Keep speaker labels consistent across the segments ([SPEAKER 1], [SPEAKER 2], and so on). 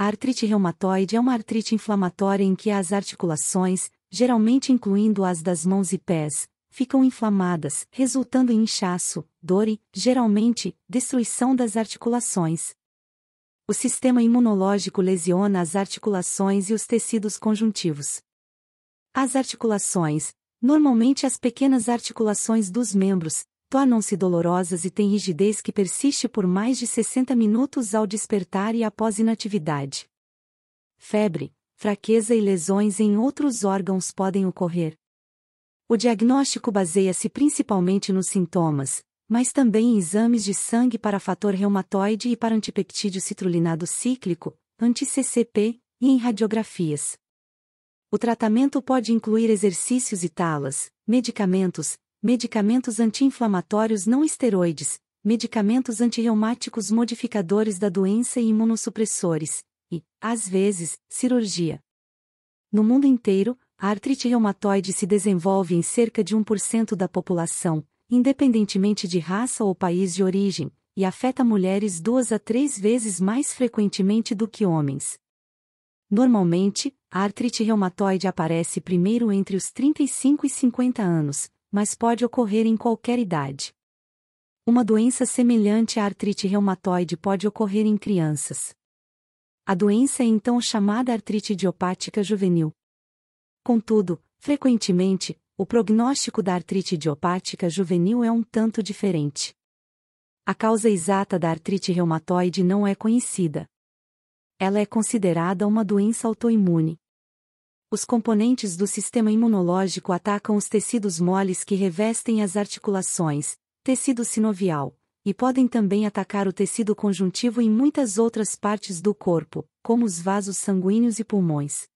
[SPEAKER 1] A artrite reumatoide é uma artrite inflamatória em que as articulações, geralmente incluindo as das mãos e pés, ficam inflamadas, resultando em inchaço, dor e, geralmente, destruição das articulações. O sistema imunológico lesiona as articulações e os tecidos conjuntivos. As articulações, normalmente as pequenas articulações dos membros, tornam-se dolorosas e têm rigidez que persiste por mais de 60 minutos ao despertar e após inatividade. Febre, fraqueza e lesões em outros órgãos podem ocorrer. O diagnóstico baseia-se principalmente nos sintomas, mas também em exames de sangue para fator reumatoide e para antipeptídeo citrulinado cíclico, anti-CCP, e em radiografias. O tratamento pode incluir exercícios e talas, medicamentos, medicamentos anti-inflamatórios não esteroides, medicamentos antirreumáticos modificadores da doença e imunossupressores, e, às vezes, cirurgia. No mundo inteiro, a artrite reumatoide se desenvolve em cerca de 1% da população, independentemente de raça ou país de origem, e afeta mulheres duas a três vezes mais frequentemente do que homens. Normalmente, a artrite reumatoide aparece primeiro entre os 35 e 50 anos, mas pode ocorrer em qualquer idade. Uma doença semelhante à artrite reumatoide pode ocorrer em crianças. A doença é então chamada artrite idiopática juvenil. Contudo, frequentemente, o prognóstico da artrite idiopática juvenil é um tanto diferente. A causa exata da artrite reumatoide não é conhecida. Ela é considerada uma doença autoimune os componentes do sistema imunológico atacam os tecidos moles que revestem as articulações, tecido sinovial, e podem também atacar o tecido conjuntivo em muitas outras partes do corpo, como os vasos sanguíneos e pulmões.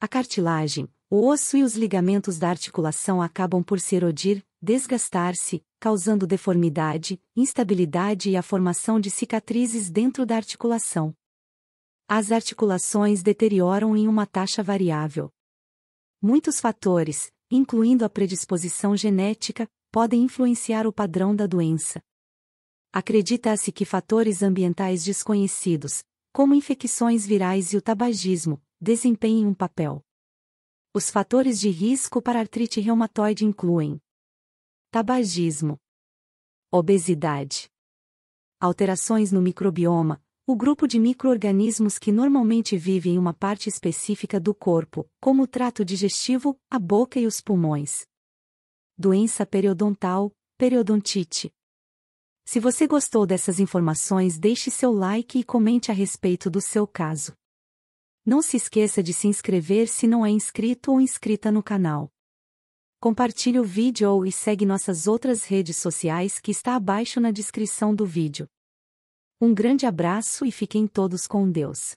[SPEAKER 1] A cartilagem, o osso e os ligamentos da articulação acabam por se erodir, desgastar-se, causando deformidade, instabilidade e a formação de cicatrizes dentro da articulação. As articulações deterioram em uma taxa variável. Muitos fatores, incluindo a predisposição genética, podem influenciar o padrão da doença. Acredita-se que fatores ambientais desconhecidos, como infecções virais e o tabagismo, desempenhem um papel. Os fatores de risco para artrite reumatoide incluem tabagismo, obesidade, alterações no microbioma, o grupo de microorganismos que normalmente vive em uma parte específica do corpo, como o trato digestivo, a boca e os pulmões. Doença periodontal, periodontite. Se você gostou dessas informações, deixe seu like e comente a respeito do seu caso. Não se esqueça de se inscrever se não é inscrito ou inscrita no canal. Compartilhe o vídeo e segue nossas outras redes sociais que está abaixo na descrição do vídeo. Um grande abraço e fiquem todos com Deus.